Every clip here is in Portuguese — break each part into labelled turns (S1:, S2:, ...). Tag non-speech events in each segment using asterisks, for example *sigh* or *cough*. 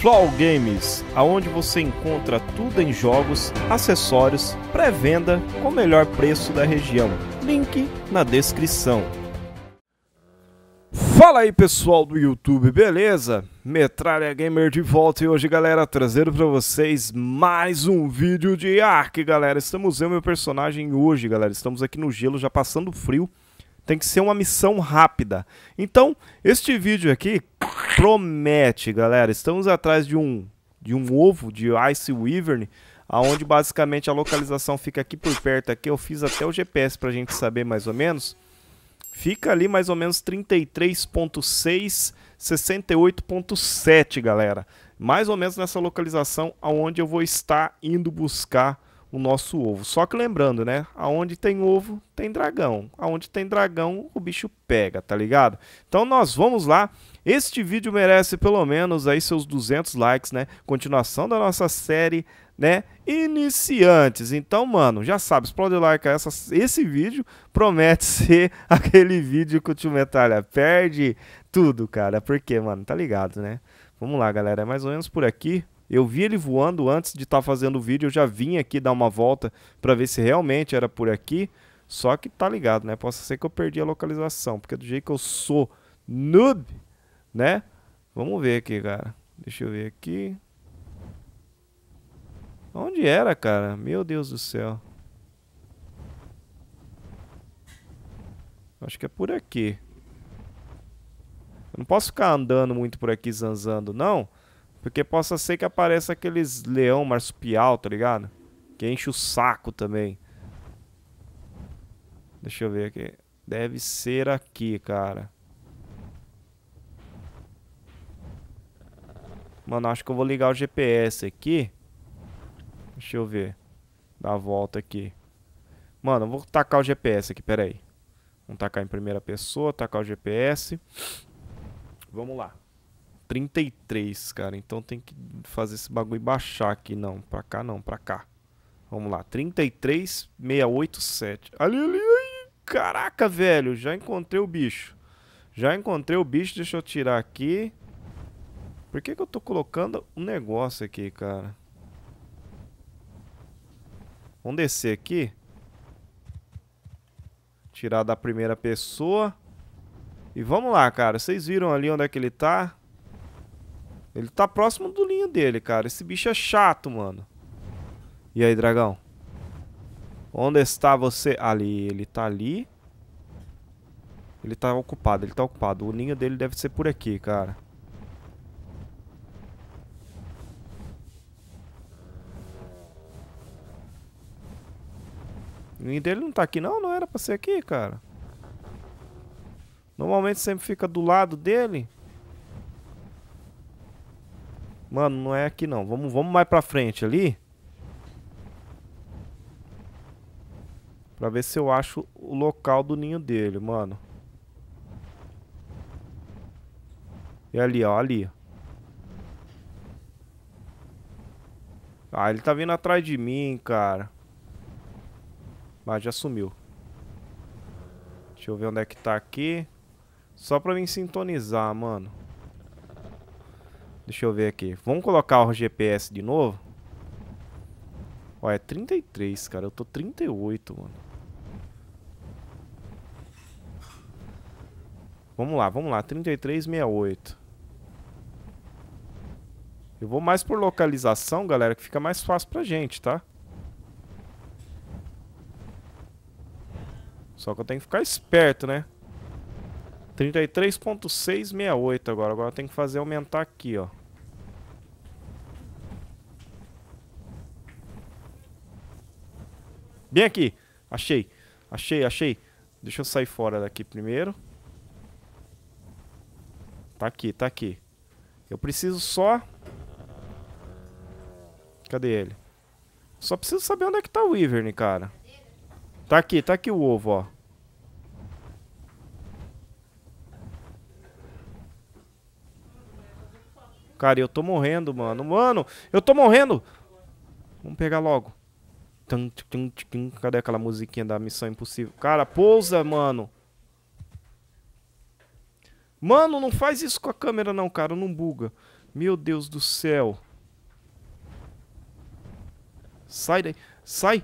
S1: Flow Games, aonde você encontra tudo em jogos, acessórios, pré-venda com o melhor preço da região. Link na descrição. Fala aí pessoal do YouTube, beleza? Metralha Gamer de volta e hoje galera trazendo para vocês mais um vídeo de Ark galera, estamos eu e meu personagem hoje galera, estamos aqui no gelo já passando frio tem que ser uma missão rápida. Então, este vídeo aqui promete, galera. Estamos atrás de um, de um ovo de Ice Wyvern, aonde basicamente a localização fica aqui por perto. Aqui eu fiz até o GPS para a gente saber mais ou menos. Fica ali mais ou menos 33.6, 68.7, galera. Mais ou menos nessa localização aonde eu vou estar indo buscar o nosso ovo. Só que lembrando, né? Aonde tem ovo, tem dragão. Aonde tem dragão, o bicho pega, tá ligado? Então nós vamos lá. Este vídeo merece pelo menos aí seus 200 likes, né? Continuação da nossa série, né? Iniciantes. Então, mano, já sabe, explode o like essa, esse vídeo. Promete *laughs* ser aquele vídeo que o tio Metalha perde tudo, cara. Porque, mano, tá ligado, né? Vamos lá, galera. É mais ou menos por aqui. Eu vi ele voando antes de estar tá fazendo o vídeo, eu já vim aqui dar uma volta para ver se realmente era por aqui. Só que tá ligado, né? Posso ser que eu perdi a localização, porque do jeito que eu sou noob, né? Vamos ver aqui, cara. Deixa eu ver aqui. Onde era, cara? Meu Deus do céu. Acho que é por aqui. Eu não posso ficar andando muito por aqui zanzando, não. Porque possa ser que apareça aqueles leão marsupial, tá ligado? Que enche o saco também. Deixa eu ver aqui. Deve ser aqui, cara. Mano, acho que eu vou ligar o GPS aqui. Deixa eu ver. Dar a volta aqui. Mano, eu vou tacar o GPS aqui, peraí. Vamos tacar em primeira pessoa, tacar o GPS. Vamos lá. 33, cara. Então tem que fazer esse bagulho baixar aqui. Não, pra cá não, pra cá. Vamos lá, 33687. Ali, ali, ali. Caraca, velho, já encontrei o bicho. Já encontrei o bicho, deixa eu tirar aqui. Por que que eu tô colocando um negócio aqui, cara? Vamos descer aqui. Tirar da primeira pessoa. E vamos lá, cara. Vocês viram ali onde é que ele tá? Ele tá próximo do linho dele, cara. Esse bicho é chato, mano. E aí, dragão? Onde está você? Ali, ele tá ali. Ele tá ocupado, ele tá ocupado. O ninho dele deve ser por aqui, cara. O ninho dele não tá aqui não, não era pra ser aqui, cara. Normalmente sempre fica do lado dele. Mano, não é aqui não. Vamos, vamos mais pra frente ali. Pra ver se eu acho o local do ninho dele, mano. E ali, ó, ali. Ah, ele tá vindo atrás de mim, cara. Mas já sumiu. Deixa eu ver onde é que tá aqui. Só pra mim sintonizar, mano. Deixa eu ver aqui. Vamos colocar o GPS de novo? Ó, é 33, cara. Eu tô 38, mano. Vamos lá, vamos lá. 3368. Eu vou mais por localização, galera, que fica mais fácil pra gente, tá? Só que eu tenho que ficar esperto, né? 33.668 agora. Agora eu tenho que fazer aumentar aqui, ó. Bem aqui. Achei. Achei, achei. Deixa eu sair fora daqui primeiro. Tá aqui, tá aqui. Eu preciso só... Cadê ele? Só preciso saber onde é que tá o Wyvern, cara. Tá aqui, tá aqui o ovo, ó. Cara, eu tô morrendo, mano. Mano, eu tô morrendo! Vamos pegar logo. Cadê aquela musiquinha da Missão Impossível? Cara, pousa, mano. Mano, não faz isso com a câmera não, cara. Não buga. Meu Deus do céu. Sai daí. Sai.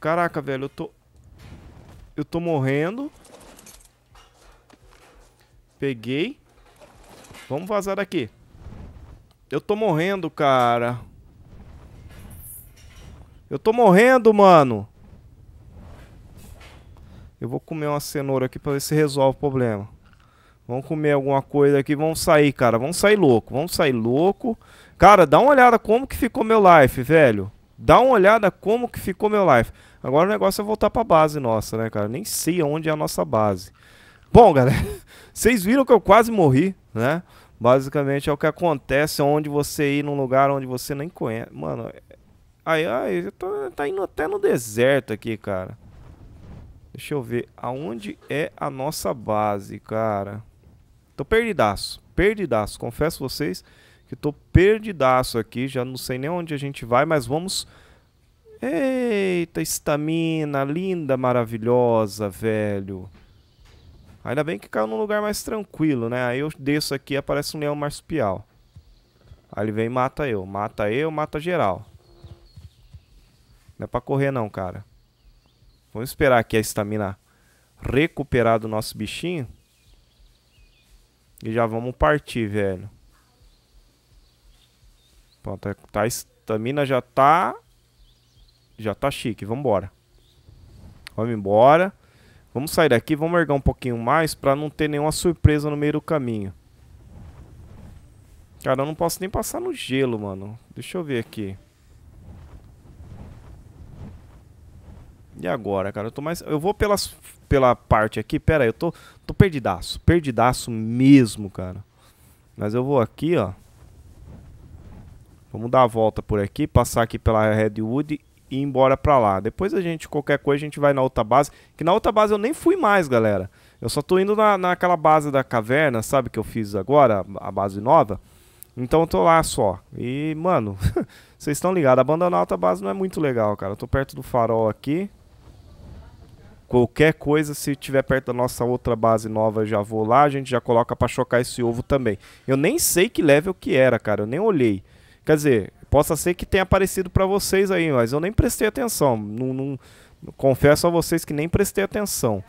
S1: Caraca, velho. Eu tô... Eu tô morrendo. Peguei. Vamos vazar daqui. Eu tô morrendo, cara. Eu tô morrendo, mano. Eu vou comer uma cenoura aqui pra ver se resolve o problema. Vamos comer alguma coisa aqui. Vamos sair, cara. Vamos sair louco. Vamos sair louco. Cara, dá uma olhada como que ficou meu life, velho. Dá uma olhada como que ficou meu life. Agora o negócio é voltar pra base nossa, né, cara? Nem sei onde é a nossa base. Bom, galera, *laughs* vocês viram que eu quase morri, né? Basicamente é o que acontece onde você ir num lugar onde você nem conhece. Mano, Aí, aí, eu tô tá indo até no deserto aqui, cara. Deixa eu ver aonde é a nossa base, cara. Tô perdidaço, perdidaço. Confesso vocês que tô perdidaço aqui. Já não sei nem onde a gente vai, mas vamos... Eita, estamina linda, maravilhosa, velho. Ainda bem que caiu num lugar mais tranquilo, né? Aí eu desço aqui e aparece um leão marsupial. Aí ele vem e mata eu. Mata eu, mata geral. Não é pra correr não, cara. Vamos esperar aqui a estamina recuperar do nosso bichinho. E já vamos partir, velho. Pronto, é, tá, a estamina já tá... Já tá chique, vambora. Vamos embora. Vamos sair daqui, vamos mergar um pouquinho mais pra não ter nenhuma surpresa no meio do caminho. Cara, eu não posso nem passar no gelo, mano. Deixa eu ver aqui. E agora, cara? Eu tô mais. Eu vou pelas, pela parte aqui. Pera aí, eu tô, tô perdidaço. Perdidaço mesmo, cara. Mas eu vou aqui, ó. Vamos dar a volta por aqui, passar aqui pela Redwood e ir embora pra lá. Depois a gente, qualquer coisa, a gente vai na outra base. Que na outra base eu nem fui mais, galera. Eu só tô indo na, naquela base da caverna, sabe? Que eu fiz agora, a base nova. Então eu tô lá só. E, mano, *laughs* vocês estão ligados. Abandonar a outra base não é muito legal, cara. Eu tô perto do farol aqui. Qualquer coisa, se tiver perto da nossa outra base nova, já vou lá, a gente já coloca para chocar esse ovo também. Eu nem sei que level que era, cara, eu nem olhei. Quer dizer, possa ser que tenha aparecido para vocês aí, mas eu nem prestei atenção. Não, não, confesso a vocês que nem prestei atenção.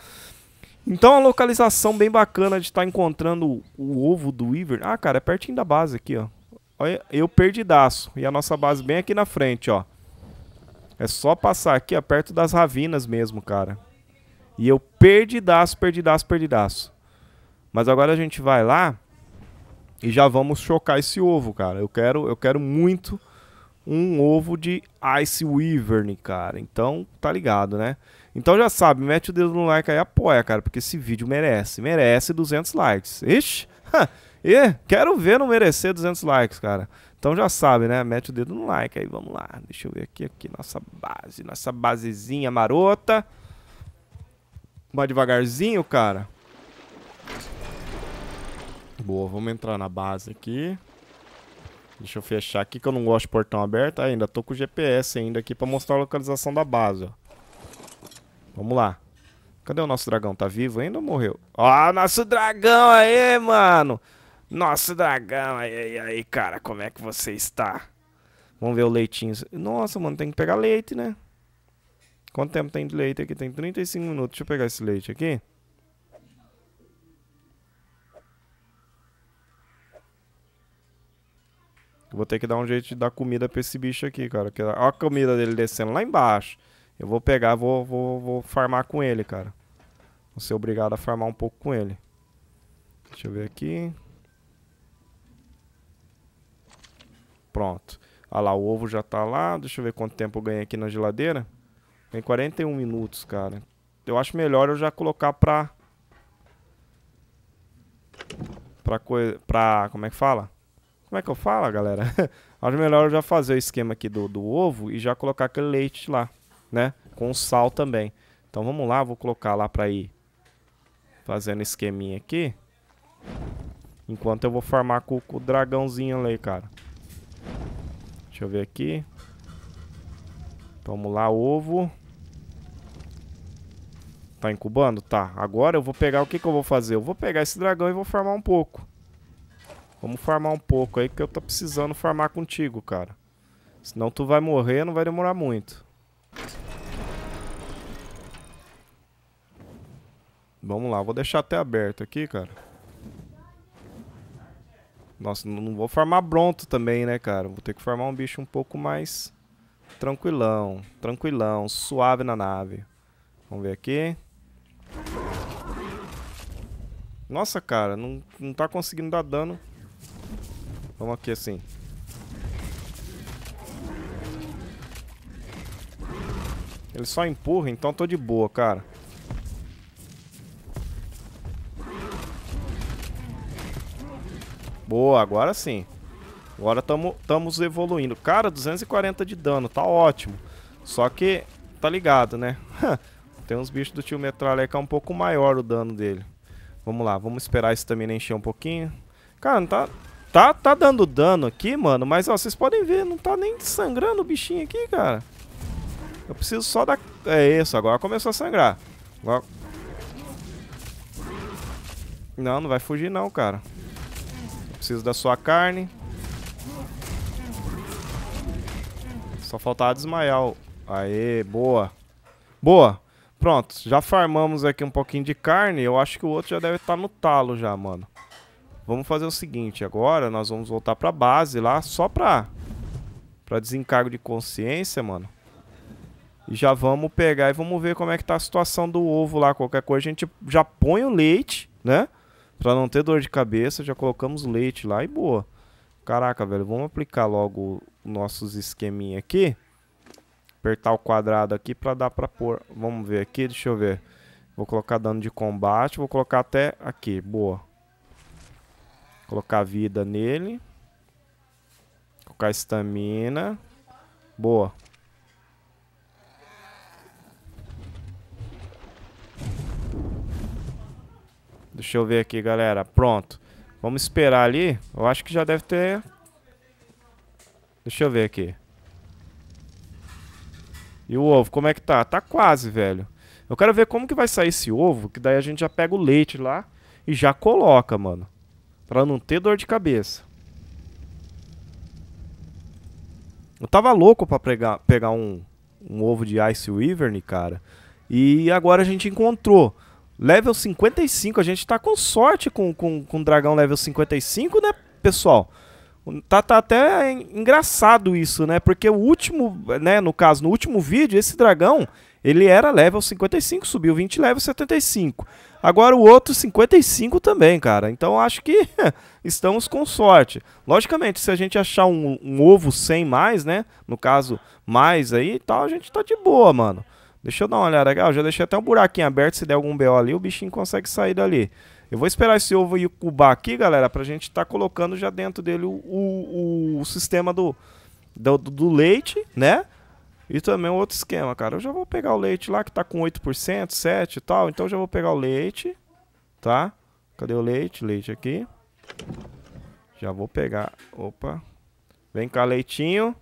S1: Então, a localização bem bacana de estar tá encontrando o, o ovo do Weaver. Ah, cara, é pertinho da base aqui, ó. Olha, eu perdidaço. E a nossa base bem aqui na frente, ó. É só passar aqui, ó, perto das ravinas mesmo, cara. E eu perdidaço, perdidaço, perdidaço. Mas agora a gente vai lá e já vamos chocar esse ovo, cara. Eu quero, eu quero muito um ovo de Ice Wyvern, cara. Então, tá ligado, né? Então já sabe, mete o dedo no like aí, apoia, cara, porque esse vídeo merece, merece 200 likes. Ixi, e quero ver não merecer 200 likes, cara. Então já sabe, né? Mete o dedo no like aí, vamos lá. Deixa eu ver aqui, aqui nossa base, nossa basezinha marota mais devagarzinho, cara. Boa, vamos entrar na base aqui. Deixa eu fechar aqui que eu não gosto de portão aberto. Ah, ainda tô com o GPS ainda aqui pra mostrar a localização da base, ó. Vamos lá. Cadê o nosso dragão? Tá vivo ainda ou morreu? Ó, nosso dragão aí, mano! Nosso dragão, aí, aí, aí, cara, como é que você está? Vamos ver o leitinho. Nossa, mano, tem que pegar leite, né? Quanto tempo tem de leite aqui? Tem 35 minutos. Deixa eu pegar esse leite aqui. Vou ter que dar um jeito de dar comida pra esse bicho aqui, cara. Olha a comida dele descendo lá embaixo. Eu vou pegar, vou, vou, vou farmar com ele, cara. Vou ser obrigado a farmar um pouco com ele. Deixa eu ver aqui. Pronto. Olha lá, o ovo já tá lá. Deixa eu ver quanto tempo eu ganhei aqui na geladeira. Tem 41 minutos, cara. Eu acho melhor eu já colocar pra. Pra co Pra. Como é que fala? Como é que eu falo, galera? *laughs* acho melhor eu já fazer o esquema aqui do, do ovo e já colocar aquele leite lá, né? Com sal também. Então vamos lá, vou colocar lá pra ir fazendo esqueminha aqui. Enquanto eu vou farmar com, com o dragãozinho ali, cara. Deixa eu ver aqui. Vamos lá, ovo. Tá incubando? Tá. Agora eu vou pegar... O que, que eu vou fazer? Eu vou pegar esse dragão e vou farmar um pouco. Vamos farmar um pouco aí, que eu tô precisando farmar contigo, cara. Senão tu vai morrer, não vai demorar muito. Vamos lá, vou deixar até aberto aqui, cara. Nossa, não vou farmar bronto também, né, cara? Vou ter que farmar um bicho um pouco mais tranquilão, tranquilão, suave na nave. Vamos ver aqui. Nossa, cara, não, não tá conseguindo dar dano. Vamos aqui assim. Ele só empurra, então tô de boa, cara. Boa, agora sim. Agora estamos evoluindo. Cara, 240 de dano, tá ótimo. Só que, tá ligado, né? *laughs* Tem uns bichos do tio metralha que é um pouco maior o dano dele. Vamos lá, vamos esperar isso também encher um pouquinho. Cara, não tá, tá, tá dando dano aqui, mano. Mas, ó, vocês podem ver, não tá nem sangrando o bichinho aqui, cara. Eu preciso só da... É isso, agora começou a sangrar. Agora... Não, não vai fugir não, cara. Eu preciso da sua carne. Só faltava desmaiar. Aê, boa. Boa. Pronto, já farmamos aqui um pouquinho de carne. Eu acho que o outro já deve estar tá no talo já, mano. Vamos fazer o seguinte, agora nós vamos voltar pra base lá, só pra, pra desencargo de consciência, mano. E já vamos pegar e vamos ver como é que tá a situação do ovo lá. Qualquer coisa a gente já põe o leite, né? Pra não ter dor de cabeça, já colocamos leite lá e boa. Caraca, velho, vamos aplicar logo nossos esqueminha aqui apertar o quadrado aqui para dar para pôr. Vamos ver aqui, deixa eu ver. Vou colocar dano de combate, vou colocar até aqui, boa. Colocar vida nele. Colocar estamina. Boa. Deixa eu ver aqui, galera. Pronto. Vamos esperar ali. Eu acho que já deve ter... Deixa eu ver aqui. E o ovo, como é que tá? Tá quase, velho. Eu quero ver como que vai sair esse ovo, que daí a gente já pega o leite lá e já coloca, mano. Pra não ter dor de cabeça. Eu tava louco pra pegar pegar um, um ovo de Ice Wyvern, né, cara. E agora a gente encontrou. Level 55, a gente tá com sorte com, com, com dragão level 55, né, pessoal? Tá, tá até engraçado isso, né? Porque o último, né, no caso, no último vídeo, esse dragão, ele era level 55, subiu 20 level 75. Agora o outro 55 também, cara. Então acho que *laughs* estamos com sorte. Logicamente, se a gente achar um, um ovo sem mais, né? No caso, mais aí e tal, a gente tá de boa, mano. Deixa eu dar uma olhada aqui. eu já deixei até um buraquinho aberto. Se der algum BO ali, o bichinho consegue sair dali. Eu vou esperar esse ovo incubar aqui, galera, pra gente estar tá colocando já dentro dele o, o, o sistema do, do, do, leite, né? E também outro esquema, cara. Eu já vou pegar o leite lá que tá com 8%, 7% e tal. Então eu já vou pegar o leite, tá? Cadê o leite? Leite aqui. Já vou pegar. Opa. Vem cá, leitinho.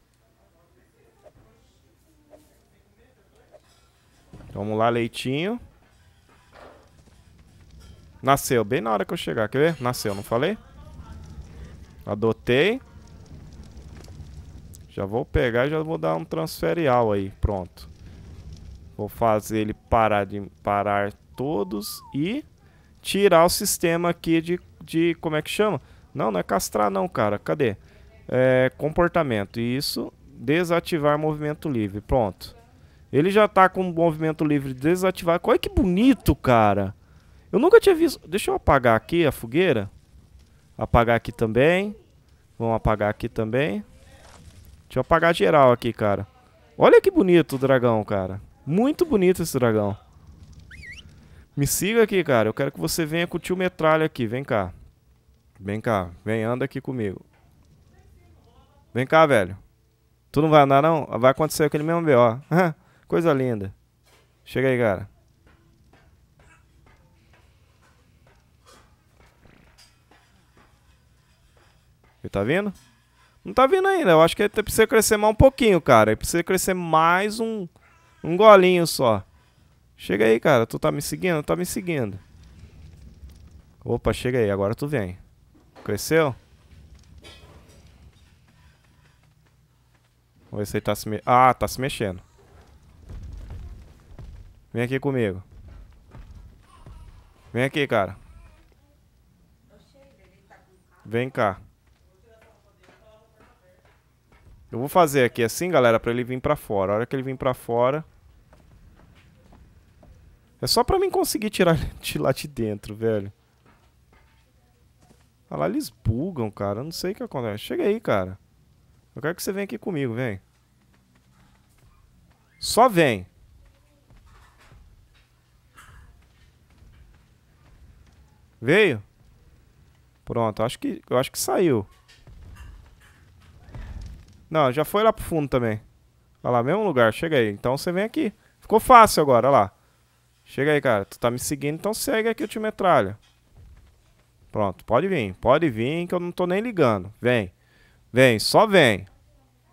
S1: Vamos lá, leitinho. Nasceu, bem na hora que eu chegar, quer ver? Nasceu, não falei? Adotei. Já vou pegar e já vou dar um transferial aí, pronto. Vou fazer ele parar de parar todos e tirar o sistema aqui de, de como é que chama? Não, não é castrar não, cara. Cadê? É, comportamento. Isso, desativar movimento livre. Pronto. Ele já tá com o movimento livre desativado. Olha que bonito, cara. Eu nunca tinha visto... Deixa eu apagar aqui a fogueira. Apagar aqui também. Vamos apagar aqui também. Deixa eu apagar geral aqui, cara. Olha que bonito o dragão, cara. Muito bonito esse dragão. Me siga aqui, cara. Eu quero que você venha com o tio Metralha aqui. Vem cá. Vem cá. Vem, anda aqui comigo. Vem cá, velho. Tu não vai andar, não? Vai acontecer aquele mesmo B.O. *laughs* Coisa linda. Chega aí, cara. Ele tá vindo? Não tá vindo ainda. Eu acho que ele tá, precisa crescer mais um pouquinho, cara. Ele precisa crescer mais um, um golinho só. Chega aí, cara. Tu tá me seguindo? Tá me seguindo. Opa, chega aí. Agora tu vem. Cresceu? Vamos ver se ele tá se me... Ah, tá se mexendo. Vem aqui comigo. Vem aqui, cara. Vem cá. Eu vou fazer aqui assim, galera, pra ele vir pra fora. A hora que ele vir pra fora... É só pra mim conseguir tirar *laughs* ele de lá de dentro, velho. Olha lá, eles bugam, cara. Eu não sei o que acontece. Chega aí, cara. Eu quero que você venha aqui comigo, vem. Só vem. Veio? Pronto, acho que, eu acho que saiu. Não, já foi lá pro fundo também. Olha lá, mesmo lugar, chega aí. Então você vem aqui. Ficou fácil agora, olha lá. Chega aí, cara. Tu tá me seguindo, então segue aqui, eu te metralha. Pronto, pode vir. Pode vir, que eu não tô nem ligando. Vem. Vem, só vem.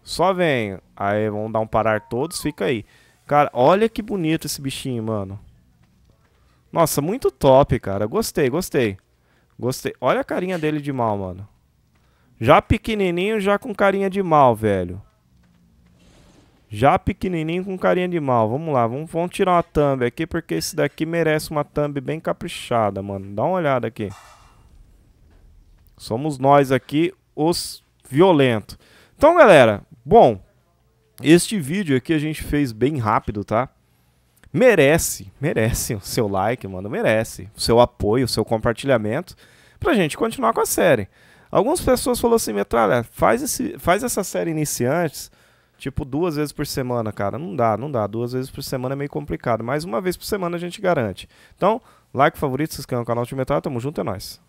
S1: Só vem. Aí, vamos dar um parar todos, fica aí. Cara, olha que bonito esse bichinho, mano. Nossa, muito top, cara. Gostei, gostei. Gostei. Olha a carinha dele de mal, mano. Já pequenininho, já com carinha de mal, velho. Já pequenininho com carinha de mal. Vamos lá, vamos, vamos tirar uma thumb aqui, porque esse daqui merece uma thumb bem caprichada, mano. Dá uma olhada aqui. Somos nós aqui, os violentos. Então, galera, bom, este vídeo aqui a gente fez bem rápido, tá? Merece, merece o seu like, mano, merece. O seu apoio, o seu compartilhamento, pra gente continuar com a série. Algumas pessoas falaram assim, Metralha, faz, esse, faz essa série iniciantes, tipo, duas vezes por semana, cara. Não dá, não dá. Duas vezes por semana é meio complicado, mas uma vez por semana a gente garante. Então, like, favorito, se inscreva no canal de Metralha, tamo junto, é nóis.